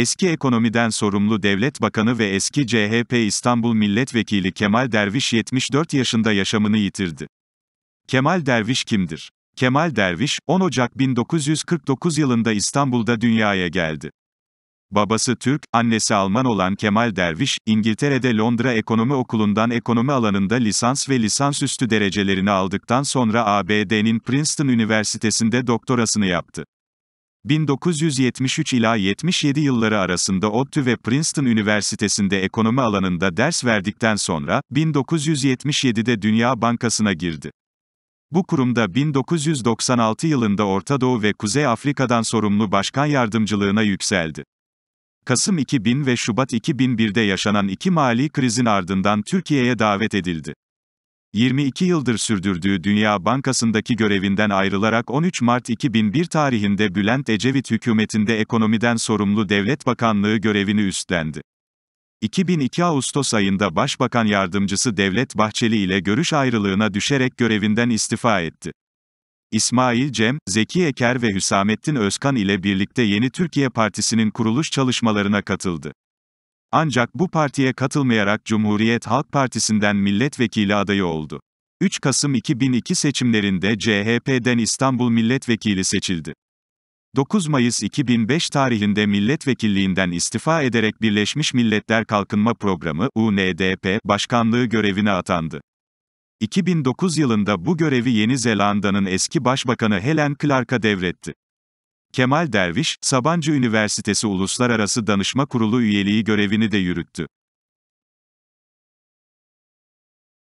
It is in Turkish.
Eski ekonomiden sorumlu devlet bakanı ve eski CHP İstanbul Milletvekili Kemal Derviş 74 yaşında yaşamını yitirdi. Kemal Derviş kimdir? Kemal Derviş, 10 Ocak 1949 yılında İstanbul'da dünyaya geldi. Babası Türk, annesi Alman olan Kemal Derviş, İngiltere'de Londra Ekonomi Okulu'ndan ekonomi alanında lisans ve lisansüstü derecelerini aldıktan sonra ABD'nin Princeton Üniversitesi'nde doktorasını yaptı. 1973 ila 77 yılları arasında ODTÜ ve Princeton Üniversitesi'nde ekonomi alanında ders verdikten sonra, 1977'de Dünya Bankası'na girdi. Bu kurumda 1996 yılında Orta Doğu ve Kuzey Afrika'dan sorumlu başkan yardımcılığına yükseldi. Kasım 2000 ve Şubat 2001'de yaşanan iki mali krizin ardından Türkiye'ye davet edildi. 22 yıldır sürdürdüğü Dünya Bankası'ndaki görevinden ayrılarak 13 Mart 2001 tarihinde Bülent Ecevit hükümetinde ekonomiden sorumlu Devlet Bakanlığı görevini üstlendi. 2002 Ağustos ayında Başbakan Yardımcısı Devlet Bahçeli ile görüş ayrılığına düşerek görevinden istifa etti. İsmail Cem, Zeki Eker ve Hüsamettin Özkan ile birlikte Yeni Türkiye Partisi'nin kuruluş çalışmalarına katıldı. Ancak bu partiye katılmayarak Cumhuriyet Halk Partisi'nden milletvekili adayı oldu. 3 Kasım 2002 seçimlerinde CHP'den İstanbul milletvekili seçildi. 9 Mayıs 2005 tarihinde milletvekilliğinden istifa ederek Birleşmiş Milletler Kalkınma Programı UNDP başkanlığı görevine atandı. 2009 yılında bu görevi Yeni Zelanda'nın eski başbakanı Helen Clark'a devretti. Kemal Derviş, Sabancı Üniversitesi Uluslararası Danışma Kurulu üyeliği görevini de yürüttü.